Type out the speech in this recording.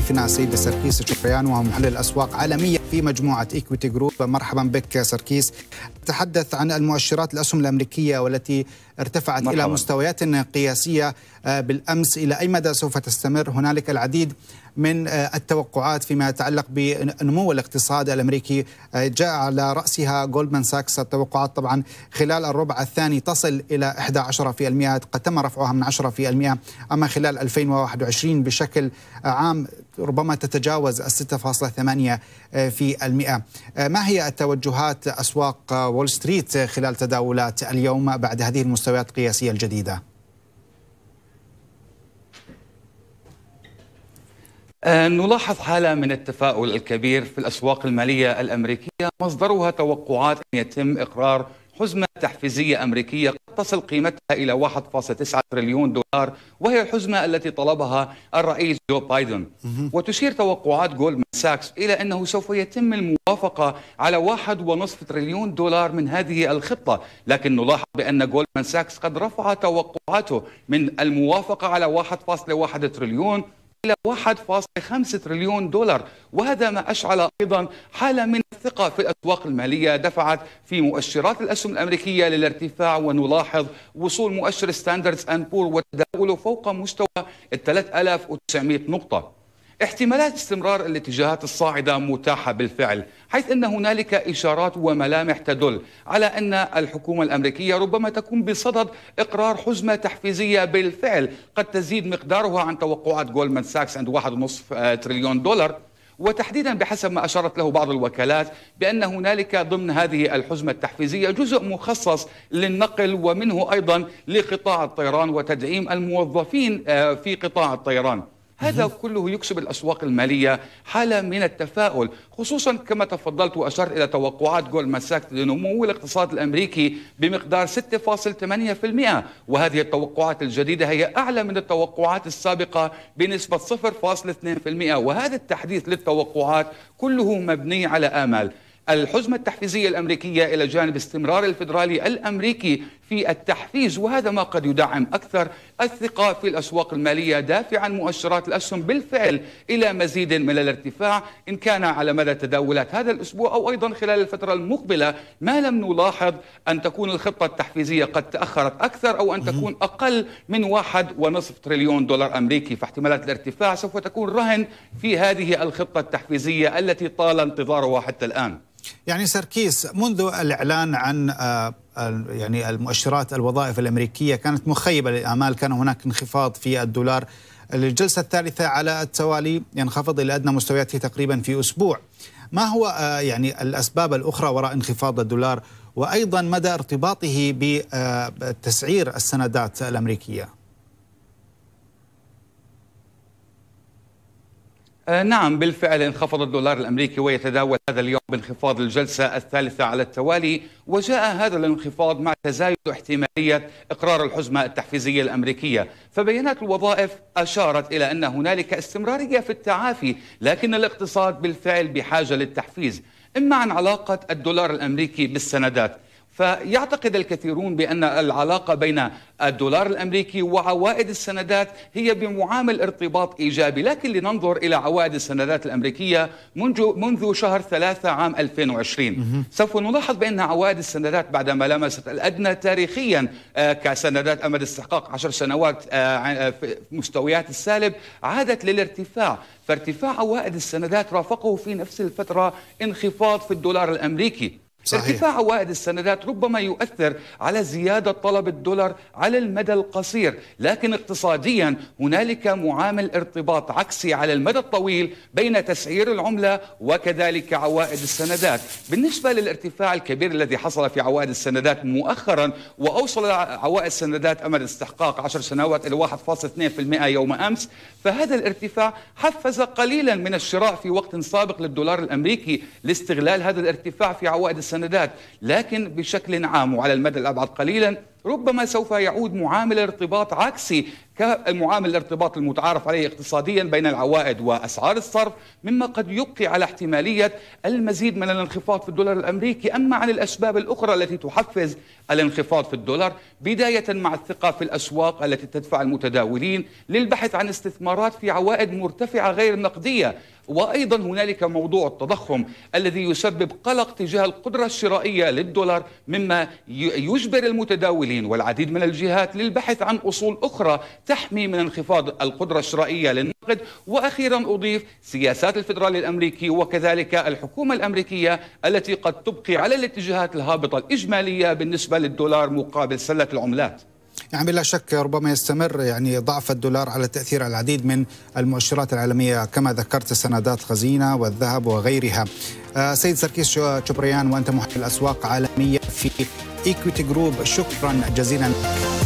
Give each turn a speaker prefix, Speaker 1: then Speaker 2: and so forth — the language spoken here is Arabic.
Speaker 1: ضيفنا السيد سركيس الشفيان وهو محلل أسواق عالمية في مجموعة إيكويتي جروب مرحبا بك سركيس تحدث عن المؤشرات الأسهم الأمريكية والتي ارتفعت مرحبا. إلى مستويات قياسية آه، بالأمس إلى أي مدى سوف تستمر هنالك العديد من آه، التوقعات فيما يتعلق بنمو الاقتصاد الامريكي آه، جاء على راسها جولدمان ساكس التوقعات طبعا خلال الربع الثاني تصل الى 11% قد تم رفعها من 10% اما خلال 2021 بشكل عام ربما تتجاوز ال 6.8 في المئة آه، ما هي التوجهات أسواق وول ستريت خلال تداولات اليوم بعد هذه المستويات القياسية الجديدة؟
Speaker 2: آه، نلاحظ حالة من التفاؤل الكبير في الأسواق المالية الأمريكية مصدرها توقعات أن يتم إقرار حزمة تحفيزية أمريكية قد تصل قيمتها إلى 1.9 تريليون دولار وهي الحزمة التي طلبها الرئيس جو بايدن وتشير توقعات جولدمان ساكس إلى أنه سوف يتم الموافقة على 1.5 تريليون دولار من هذه الخطة لكن نلاحظ بأن جولدمان ساكس قد رفع توقعاته من الموافقة على 1.1 تريليون إلى 1.5 تريليون دولار وهذا ما أشعل أيضا حالة من الثقة في الأسواق المالية دفعت في مؤشرات الأسهم الأمريكية للارتفاع ونلاحظ وصول مؤشر ستاندردز أند بور وتداوله فوق مستوى ال 3900 نقطة احتمالات استمرار الاتجاهات الصاعدة متاحة بالفعل حيث أن هنالك إشارات وملامح تدل على أن الحكومة الأمريكية ربما تكون بصدد إقرار حزمة تحفيزية بالفعل قد تزيد مقدارها عن توقعات جولدمان ساكس عند 1.5 آه، تريليون دولار وتحديدا بحسب ما اشارت له بعض الوكالات بان هنالك ضمن هذه الحزمه التحفيزيه جزء مخصص للنقل ومنه ايضا لقطاع الطيران وتدعيم الموظفين آه، في قطاع الطيران هذا كله يكسب الأسواق المالية حالة من التفاؤل خصوصا كما تفضلت وأشرت إلى توقعات جولدمان ساكس لنمو الاقتصاد الأمريكي بمقدار 6.8% وهذه التوقعات الجديدة هي أعلى من التوقعات السابقة بنسبة 0.2% وهذا التحديث للتوقعات كله مبني على آمال الحزمة التحفيزية الأمريكية إلى جانب استمرار الفدرالي الأمريكي في التحفيز وهذا ما قد يدعم أكثر الثقة في الأسواق المالية دافعا مؤشرات الأسهم بالفعل إلى مزيد من الارتفاع إن كان على مدى تداولات هذا الأسبوع أو أيضا خلال الفترة المقبلة ما لم نلاحظ أن تكون الخطة التحفيزية قد تأخرت أكثر أو أن تكون أقل من واحد ونصف تريليون دولار أمريكي فاحتمالات الارتفاع سوف تكون رهن في هذه الخطة التحفيزية التي طال انتظارها حتى الآن
Speaker 1: يعني سركيس منذ الإعلان عن آه، يعني المؤشرات الوظائف الأمريكية كانت مخيبة للآمال كان هناك انخفاض في الدولار للجلسة الثالثة على التوالي ينخفض إلى أدنى مستوياته تقريبا في أسبوع ما هو آه، يعني الأسباب الأخرى وراء انخفاض الدولار وأيضا مدى ارتباطه آه، بتسعير السندات الأمريكية
Speaker 2: آه، نعم بالفعل انخفض الدولار الامريكي ويتداول هذا اليوم بانخفاض الجلسه الثالثه على التوالي وجاء هذا الانخفاض مع تزايد احتماليه اقرار الحزمه التحفيزيه الامريكيه، فبيانات الوظائف اشارت الى ان هنالك استمراريه في التعافي، لكن الاقتصاد بالفعل بحاجه للتحفيز، اما عن علاقه الدولار الامريكي بالسندات، فيعتقد الكثيرون بأن العلاقة بين الدولار الأمريكي وعوائد السندات هي بمعامل ارتباط إيجابي لكن لننظر إلى عوائد السندات الأمريكية منذ, منذ شهر ثلاثة عام 2020 سوف نلاحظ بأن عوائد السندات بعدما لمست الأدنى تاريخيا آه، كسندات أمد استحقاق عشر سنوات آه، آه، في مستويات السالب عادت للارتفاع فارتفاع عوائد السندات رافقه في نفس الفترة انخفاض في الدولار الأمريكي ارتفاع عوائد السندات ربما يؤثر على زيادة طلب الدولار على المدى القصير لكن اقتصاديا هنالك معامل ارتباط عكسي على المدى الطويل بين تسعير العملة وكذلك عوائد السندات بالنسبة للارتفاع الكبير الذي حصل في عوائد السندات مؤخرا وأوصل عوائد السندات أمد استحقاق 10 سنوات إلى 1.2% يوم أمس فهذا الارتفاع حفز قليلا من الشراء في وقت سابق للدولار الأمريكي لاستغلال هذا الارتفاع في عوائد السندات السندات لكن بشكل عام وعلى المدى الأبعد قليلا ربما سوف يعود معامل ارتباط عكسي كمعامل الارتباط المتعارف عليه اقتصاديا بين العوائد واسعار الصرف مما قد يبقي على احتماليه المزيد من الانخفاض في الدولار الامريكي اما عن الاسباب الاخرى التي تحفز الانخفاض في الدولار بدايه مع الثقه في الاسواق التي تدفع المتداولين للبحث عن استثمارات في عوائد مرتفعه غير نقديه وايضا هنالك موضوع التضخم الذي يسبب قلق تجاه القدره الشرائيه للدولار مما يجبر المتداولين والعديد من الجهات للبحث عن اصول اخرى تحمي من انخفاض القدرة الشرائية للنقد وأخيرا أضيف سياسات الفدرالي الأمريكي وكذلك الحكومة الأمريكية التي قد تبقي على الاتجاهات الهابطة الإجمالية بالنسبة للدولار مقابل سلة العملات
Speaker 1: يعني بلا شك ربما يستمر يعني ضعف الدولار على تأثير العديد من المؤشرات العالمية كما ذكرت سندات خزينة والذهب وغيرها آه، سيد سركيس شبريان وأنت محلل أسواق عالمية في إيكويتي جروب شكرا جزيلا